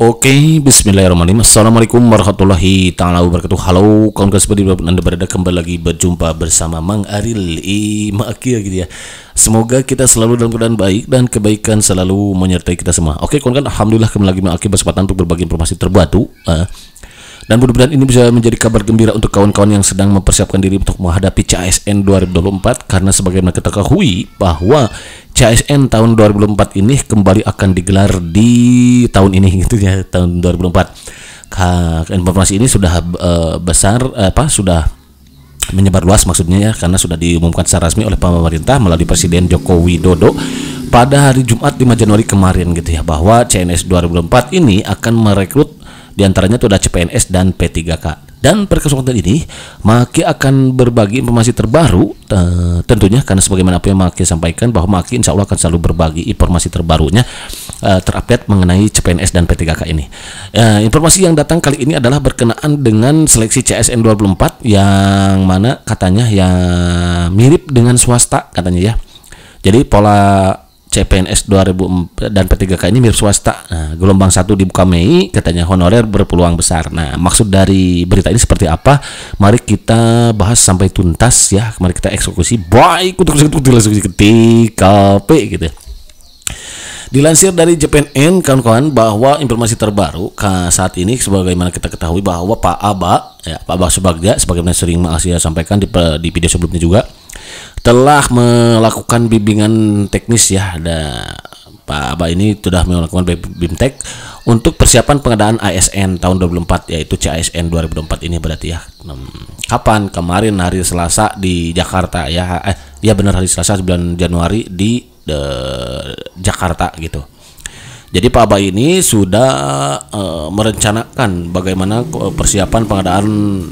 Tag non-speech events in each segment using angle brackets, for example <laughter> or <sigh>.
Oke, bismillahirrahmanirrahim. Assalamualaikum warahmatullahi taala wabarakatuh. Halo, kawan kawan seperti dimanapun Anda berada kembali lagi berjumpa bersama Mang Aril Imakia gitu ya. Semoga kita selalu dalam keadaan baik dan kebaikan selalu menyertai kita semua. Oke, okay, kawan kan alhamdulillah kembali lagi Mang kesempatan untuk berbagi informasi terbaru. Uh, dan mudah-mudahan ini bisa menjadi kabar gembira untuk kawan-kawan yang sedang mempersiapkan diri untuk menghadapi CSN 2024 karena sebagaimana kita ketahui bahwa CSN tahun 2004 ini kembali akan digelar di tahun ini gitu ya tahun 2004 informasi ini sudah eh, besar eh, apa sudah menyebar luas maksudnya ya karena sudah diumumkan secara resmi oleh pemerintah melalui Presiden Joko Widodo pada hari Jumat 5 Januari kemarin gitu ya bahwa CNS 2004 ini akan merekrut di antaranya itu ada CPNS dan P3K. Dan kesempatan ini, Maki akan berbagi informasi terbaru eh, tentunya karena sebagaimana apa yang Maki sampaikan bahwa Maki insya Allah akan selalu berbagi informasi terbarunya eh, terupdate mengenai CPNS dan P3K ini. Eh, informasi yang datang kali ini adalah berkenaan dengan seleksi CSN 24 yang mana katanya yang mirip dengan swasta katanya ya. Jadi pola CPNS 2000 dan P3K ini mirip swasta. Nah, gelombang satu dibuka Mei, katanya honorer berpeluang besar. Nah, maksud dari berita ini seperti apa? Mari kita bahas sampai tuntas ya. Mari kita eksekusi. Baik untuk eksekusi ketik P gitu. Dilansir dari JPNN kawan-kawan bahwa informasi terbaru saat ini sebagaimana kita ketahui bahwa Pak Aba ya Pak Aba sebagai sebagaimana sering Mas sampaikan di, di video sebelumnya juga telah melakukan bimbingan teknis ya ada Pak Aba ini sudah melakukan BIMTEK untuk persiapan pengadaan ASN tahun 2004 yaitu CASN 2004 ini berarti ya. Hmm, kapan? Kemarin hari Selasa di Jakarta ya. Eh, ya benar hari Selasa 9 Januari di de, eh, Jakarta gitu. Jadi Pak Aba ini sudah uh, merencanakan bagaimana eh, persiapan pengadaan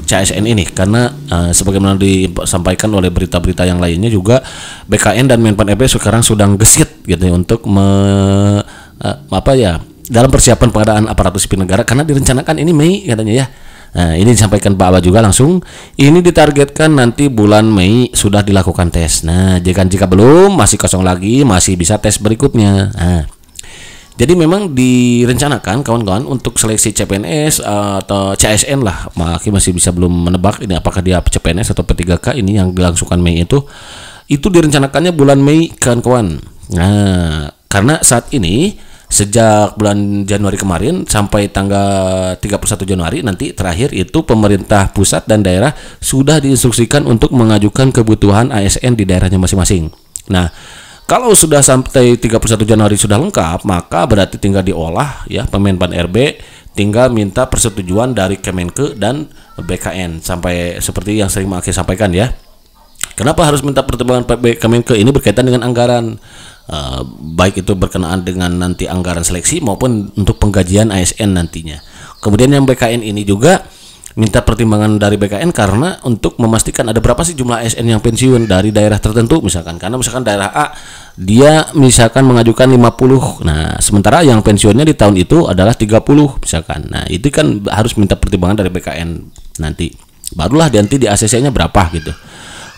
CSN ini karena uh, sebagaimana disampaikan oleh berita-berita yang lainnya juga BKN dan Menpan RB e sekarang sudah gesit gitu ya untuk me, uh, apa ya dalam persiapan pengadaan aparatur sipil negara karena direncanakan ini Mei katanya ya. Nah, ini disampaikan Pak Aba juga langsung. Ini ditargetkan nanti bulan Mei sudah dilakukan tes. Nah, jika jika belum masih kosong lagi, masih bisa tes berikutnya. Nah, jadi memang direncanakan kawan-kawan untuk seleksi CPNS eh, atau CSN lah, Maki masih bisa belum menebak ini apakah dia CPNS atau P3K ini yang dilangsungkan Mei itu. Itu direncanakannya bulan Mei kawan-kawan. Nah, karena saat ini sejak bulan Januari kemarin sampai tanggal 31 Januari nanti terakhir itu pemerintah pusat dan daerah sudah diinstruksikan untuk mengajukan kebutuhan ASN di daerahnya masing-masing. Nah, kalau sudah sampai 31 Januari sudah lengkap, maka berarti tinggal diolah ya Pemenpan RB tinggal minta persetujuan dari Kemenke dan BKN sampai seperti yang sering Maki sampaikan ya. Kenapa harus minta pertimbangan Kemenke ini berkaitan dengan anggaran eh, baik itu berkenaan dengan nanti anggaran seleksi maupun untuk penggajian ASN nantinya. Kemudian yang BKN ini juga minta pertimbangan dari BKN karena untuk memastikan ada berapa sih jumlah ASN yang pensiun dari daerah tertentu misalkan karena misalkan daerah A dia misalkan mengajukan 50 nah sementara yang pensiunnya di tahun itu adalah 30 misalkan nah itu kan harus minta pertimbangan dari BKN nanti barulah nanti di ACC-nya berapa gitu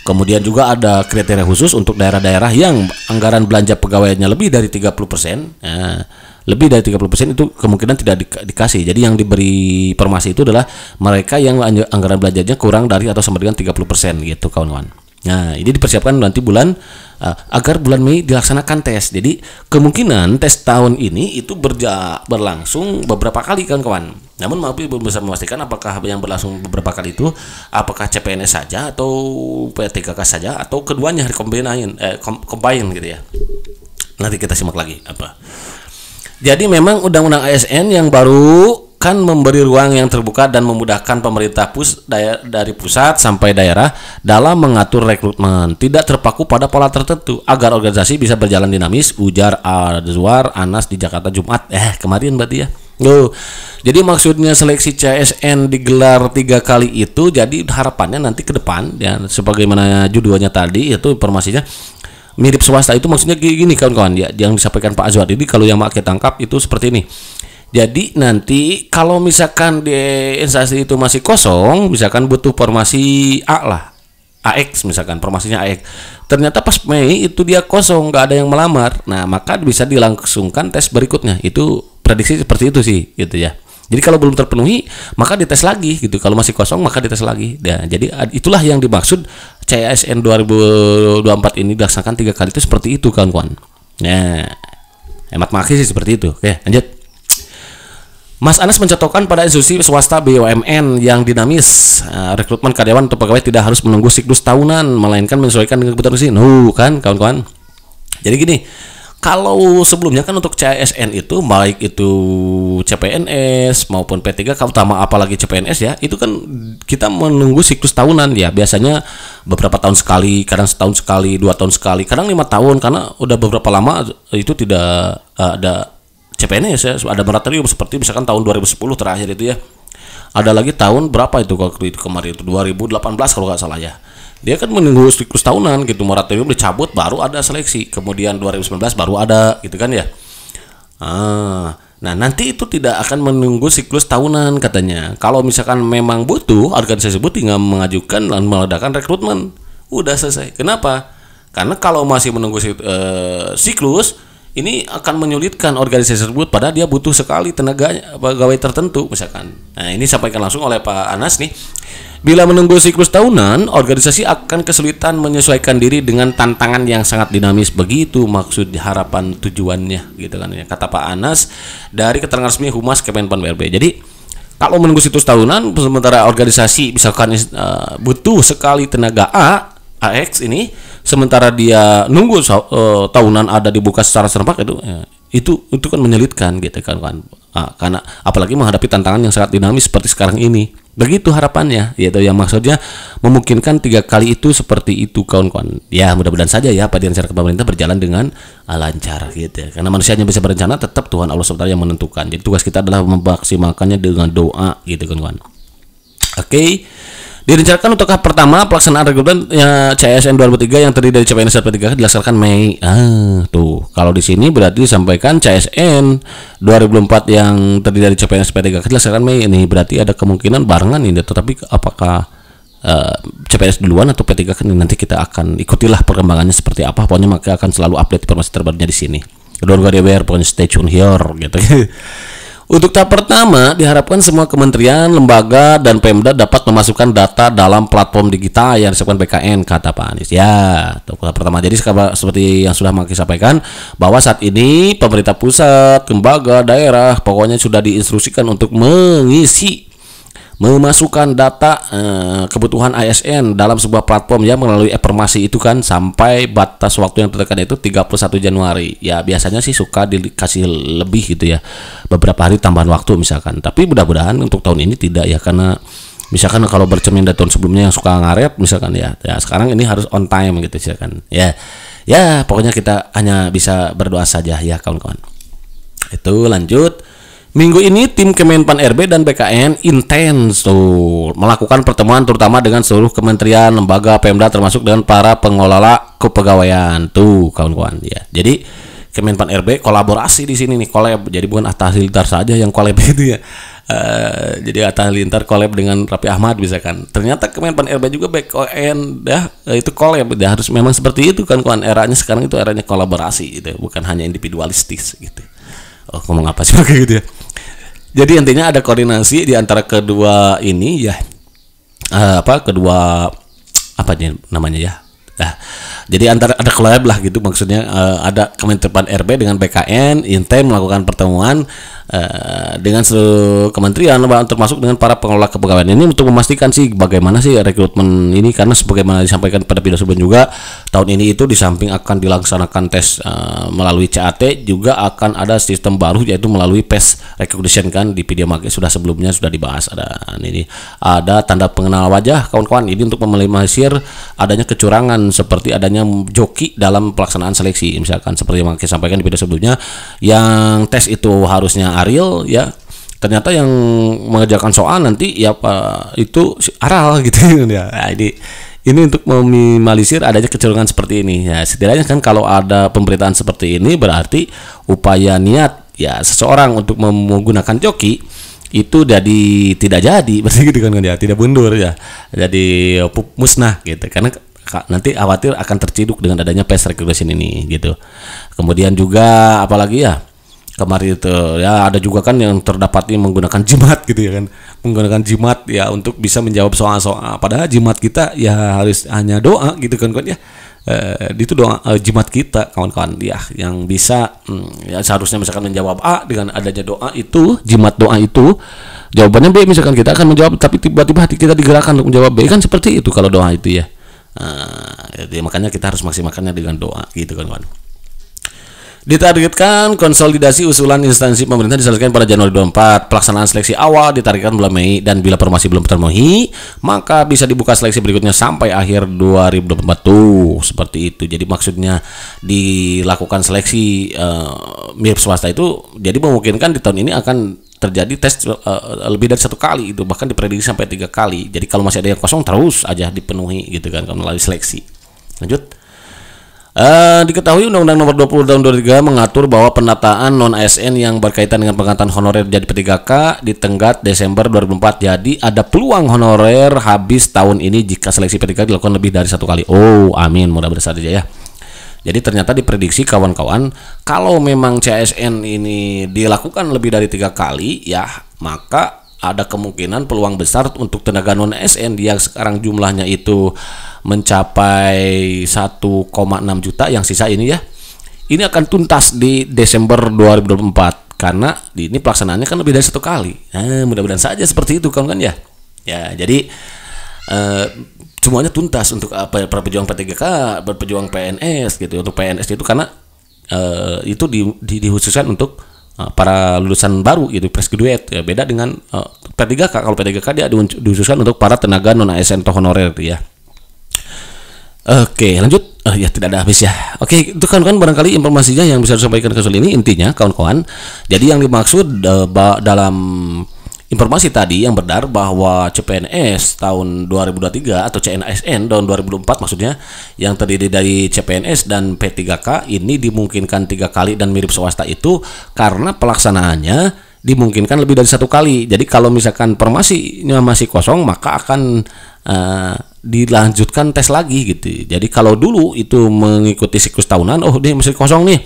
kemudian juga ada kriteria khusus untuk daerah-daerah yang anggaran belanja pegawainya lebih dari 30% nah, lebih dari 30% itu kemungkinan tidak di, dikasih. Jadi yang diberi formasi itu adalah mereka yang anggaran belajarnya kurang dari atau sama dengan 30% gitu kawan-kawan. Nah, ini dipersiapkan nanti bulan uh, agar bulan Mei dilaksanakan tes. Jadi kemungkinan tes tahun ini itu berja berlangsung beberapa kali kan kawan Namun maaf ibu bisa memastikan apakah yang berlangsung beberapa kali itu apakah CPNS saja atau PTKK saja atau keduanya combine eh, combine gitu ya. Nanti kita simak lagi apa jadi memang undang-undang ASN yang baru kan memberi ruang yang terbuka dan memudahkan pemerintah pus dari pusat sampai daerah dalam mengatur rekrutmen tidak terpaku pada pola tertentu agar organisasi bisa berjalan dinamis ujar Azwar Anas di Jakarta Jumat eh kemarin berarti ya Loh, jadi maksudnya seleksi CSN digelar tiga kali itu jadi harapannya nanti ke depan ya sebagaimana judulnya tadi itu informasinya mirip swasta itu maksudnya gini kawan-kawan ya yang disampaikan Pak Azwar ini kalau yang mak tangkap itu seperti ini jadi nanti kalau misalkan di instansi itu masih kosong misalkan butuh formasi A lah AX misalkan formasinya AX ternyata pas Mei itu dia kosong nggak ada yang melamar nah maka bisa dilangsungkan tes berikutnya itu prediksi seperti itu sih gitu ya jadi kalau belum terpenuhi maka dites lagi gitu. Kalau masih kosong maka dites lagi. Ya, jadi ah, itulah yang dimaksud CSN 2024 ini dilaksanakan tiga kali itu seperti itu kawan-kawan. Nah, hemat maki sih seperti itu. Oke, lanjut. Mas Anas mencetokkan pada institusi swasta BUMN yang dinamis, ah, rekrutmen karyawan atau pegawai tidak harus menunggu siklus tahunan, melainkan menyesuaikan dengan kebutuhan sih. Nuh kan kawan-kawan. Jadi gini, kalau sebelumnya kan untuk CSN itu baik itu CPNS maupun P3K utama apalagi CPNS ya itu kan kita menunggu siklus tahunan ya biasanya beberapa tahun sekali kadang setahun sekali dua tahun sekali kadang lima tahun karena udah beberapa lama itu tidak eh, ada CPNS ya ada moratorium seperti misalkan tahun 2010 terakhir itu ya ada lagi tahun berapa itu kalau kemarin itu 2018 kalau nggak salah ya dia kan menunggu siklus tahunan gitu moratorium dicabut baru ada seleksi kemudian 2019 baru ada gitu kan ya ah nah nanti itu tidak akan menunggu siklus tahunan katanya kalau misalkan memang butuh organisasi butuh tinggal mengajukan dan meledakan rekrutmen udah selesai kenapa karena kalau masih menunggu eh, siklus ini akan menyulitkan organisasi tersebut padahal dia butuh sekali tenaga pegawai tertentu misalkan. Nah, ini sampaikan langsung oleh Pak Anas nih Bila menunggu siklus tahunan, organisasi akan kesulitan menyesuaikan diri dengan tantangan yang sangat dinamis. Begitu maksud harapan tujuannya, gitu kan ya. Kata Pak Anas dari keterangan resmi Humas Kemenpan BRB. Jadi kalau menunggu siklus tahunan, sementara organisasi misalkan uh, butuh sekali tenaga A, AX ini, sementara dia nunggu uh, tahunan ada dibuka secara serempak itu, ya, itu itu kan menyulitkan gitu kan kan. Nah, karena apalagi menghadapi tantangan yang sangat dinamis seperti sekarang ini. Begitu harapannya, yaitu yang maksudnya memungkinkan tiga kali itu seperti itu kawan-kawan. Ya mudah-mudahan saja ya yang ke pemerintah berjalan dengan ah, lancar gitu. Ya. Karena manusianya bisa berencana, tetap Tuhan Allah SWT yang menentukan. Jadi tugas kita adalah memaksimalkannya dengan doa gitu kawan-kawan. Oke. Okay. Direncanakan untuk tahap pertama pelaksanaan rekrutmen ya, CSN 2003 yang terdiri dari CPNS 2003 dilaksanakan Mei. Ah, tuh. Kalau di sini berarti disampaikan CSN 2004 yang terdiri dari CPNS 2003 dilaksanakan Mei ini berarti ada kemungkinan barengan ini tetapi apakah uh, eh, CPNS duluan atau P3 kan nanti kita akan ikutilah perkembangannya seperti apa pokoknya maka akan selalu update informasi terbarunya di sini. Don't go anywhere, pokoknya stay tune here gitu. <laughs> Untuk tahap pertama, diharapkan semua kementerian, lembaga, dan Pemda dapat memasukkan data dalam platform digital yang disiapkan BKN, kata Pak Anies. Ya, tahap pertama. Jadi seperti yang sudah Maki sampaikan, bahwa saat ini pemerintah pusat, lembaga, daerah, pokoknya sudah diinstruksikan untuk mengisi memasukkan data eh, kebutuhan ASN dalam sebuah platform ya melalui informasi itu kan sampai batas waktu yang terdekat itu 31 Januari. Ya biasanya sih suka dikasih lebih gitu ya. Beberapa hari tambahan waktu misalkan. Tapi mudah-mudahan untuk tahun ini tidak ya karena misalkan kalau bercermin dari tahun sebelumnya yang suka ngaret misalkan ya ya sekarang ini harus on time gitu sih kan ya ya pokoknya kita hanya bisa berdoa saja ya kawan-kawan itu lanjut Minggu ini tim Kemenpan RB dan BKN intens tuh melakukan pertemuan terutama dengan seluruh kementerian, lembaga, Pemda termasuk dengan para pengelola kepegawaian tuh kawan-kawan ya. Jadi Kemenpan RB kolaborasi di sini nih kolab. Jadi bukan atas lintar saja yang kolab <laughs> itu ya. Uh, jadi atas lintar kolab dengan Rapi Ahmad bisa kan. Ternyata Kemenpan RB juga BKN dah ya, eh, itu kolab. Ya harus memang seperti itu kan kawan eranya sekarang itu eranya kolaborasi gitu, ya, bukan hanya individualistis gitu oh, ngomong apa sih pakai <laughs> gitu ya jadi intinya ada koordinasi di antara kedua ini ya uh, apa kedua apa namanya ya nah, jadi antara ada collab lah gitu maksudnya uh, ada Kementerian RB dengan BKN Inten melakukan pertemuan Eh, dengan seluruh kementerian termasuk dengan para pengelola kepegawaian ini untuk memastikan sih bagaimana sih rekrutmen ini karena sebagaimana disampaikan pada video sebelum juga tahun ini itu di samping akan dilaksanakan tes uh, melalui CAT juga akan ada sistem baru yaitu melalui tes recognition kan di video make sudah sebelumnya sudah dibahas ada ini ada tanda pengenal wajah kawan-kawan ini untuk meminimalisir adanya kecurangan seperti adanya joki dalam pelaksanaan seleksi misalkan seperti yang saya sampaikan di video sebelumnya yang tes itu harusnya Ariel ya ternyata yang mengerjakan soal nanti ya apa itu si Aral <laughs> gitu ya nah, ini ini untuk meminimalisir adanya kecenderungan seperti ini ya setidaknya kan kalau ada pemberitaan seperti ini berarti upaya niat ya seseorang untuk menggunakan joki itu jadi tidak jadi <laughs> berarti gitu kan, kan ya tidak mundur ya jadi musnah gitu karena nanti khawatir akan terciduk dengan adanya pes recognition ini gitu kemudian juga apalagi ya kemarin itu ya ada juga kan yang terdapat terdapatnya menggunakan jimat gitu ya kan menggunakan jimat ya untuk bisa menjawab soal-soal padahal jimat kita ya harus hanya doa gitu kan kan ya eh, itu doa eh, jimat kita kawan-kawan ya yang bisa hmm, ya seharusnya misalkan menjawab A dengan adanya doa itu jimat doa itu jawabannya B misalkan kita akan menjawab tapi tiba-tiba hati kita digerakkan untuk menjawab B kan seperti itu kalau doa itu ya Nah, jadi ya, ya, makanya kita harus maksimalkannya dengan doa gitu kan kawan. Ditargetkan konsolidasi usulan instansi pemerintah diselesaikan pada Januari 24. Pelaksanaan seleksi awal ditargetkan bulan Mei dan bila formasi belum terpenuhi, maka bisa dibuka seleksi berikutnya sampai akhir 2024 tuh. Seperti itu. Jadi maksudnya dilakukan seleksi uh, mirip swasta itu jadi memungkinkan di tahun ini akan terjadi tes uh, lebih dari satu kali itu bahkan diprediksi sampai tiga kali. Jadi kalau masih ada yang kosong terus aja dipenuhi gitu kan melalui seleksi. Lanjut. Uh, diketahui Undang-Undang Nomor 20 Tahun 2003 mengatur bahwa penataan non ASN yang berkaitan dengan pengangkatan honorer jadi P3K di tenggat Desember 2004. Jadi ada peluang honorer habis tahun ini jika seleksi P3K dilakukan lebih dari satu kali. Oh, amin. Mudah besar saja ya. Jadi ternyata diprediksi kawan-kawan kalau memang CSN ini dilakukan lebih dari tiga kali ya maka ada kemungkinan peluang besar untuk tenaga non ASN yang sekarang jumlahnya itu mencapai 1,6 juta yang sisa ini ya. Ini akan tuntas di Desember 2024 karena di ini pelaksanaannya kan lebih dari satu kali. Nah, mudah-mudahan saja seperti itu kan kan ya. Ya, jadi eh, semuanya tuntas untuk eh, apa para pejuang P3K, pejuang PNS gitu. Untuk PNS itu karena eh, itu di, di, dihususkan untuk eh, para lulusan baru gitu graduate ya beda dengan eh, P3K kalau P3K dia dihususkan untuk para tenaga non ASN atau honorer gitu ya Oke, lanjut. Oh, ya tidak ada habis ya. Oke, itu kan kan barangkali informasinya yang bisa disampaikan ke ini intinya kawan-kawan. Jadi yang dimaksud uh, dalam informasi tadi yang benar bahwa CPNS tahun 2023 atau CNSN tahun 2024 maksudnya yang terdiri dari CPNS dan P3K ini dimungkinkan tiga kali dan mirip swasta itu karena pelaksanaannya dimungkinkan lebih dari satu kali. Jadi kalau misalkan formasinya masih kosong maka akan uh, dilanjutkan tes lagi gitu. Jadi kalau dulu itu mengikuti siklus tahunan, oh dia masih kosong nih.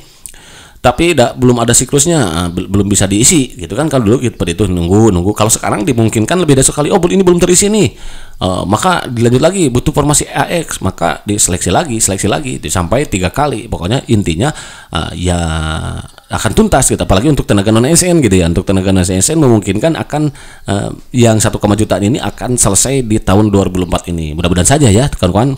Tapi da, belum ada siklusnya, eh, belum bisa diisi gitu kan kalau dulu gitu itu nunggu nunggu. Kalau sekarang dimungkinkan lebih dari sekali, oh ini belum terisi nih. Uh, maka dilanjut lagi butuh formasi AX, maka diseleksi lagi, seleksi lagi sampai tiga kali. Pokoknya intinya uh, ya akan tuntas gitu apalagi untuk tenaga non ASN gitu ya untuk tenaga non ASN memungkinkan akan uh, yang 1, jutaan ini akan selesai di tahun 2004 ini mudah-mudahan saja ya kawan-kawan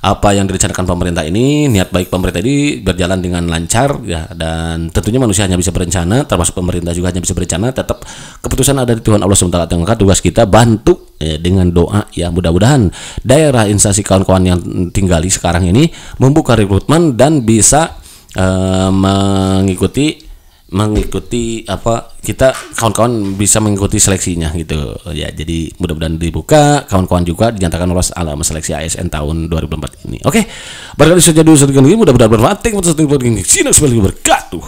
apa yang direncanakan pemerintah ini niat baik pemerintah ini berjalan dengan lancar ya dan tentunya manusia hanya bisa berencana termasuk pemerintah juga hanya bisa berencana tetap keputusan ada di Tuhan Allah SWT tengah tugas kita bantu ya, dengan doa ya mudah-mudahan daerah instansi kawan-kawan yang tinggali sekarang ini membuka rekrutmen dan bisa Eh, mengikuti mengikuti apa kita kawan-kawan bisa mengikuti seleksinya gitu ya jadi mudah-mudahan dibuka kawan-kawan juga dinyatakan lolos alam seleksi ASN tahun 2004 ini oke barangkali saja dulu sedikit lagi mudah-mudahan bermanfaat terima kasih tuh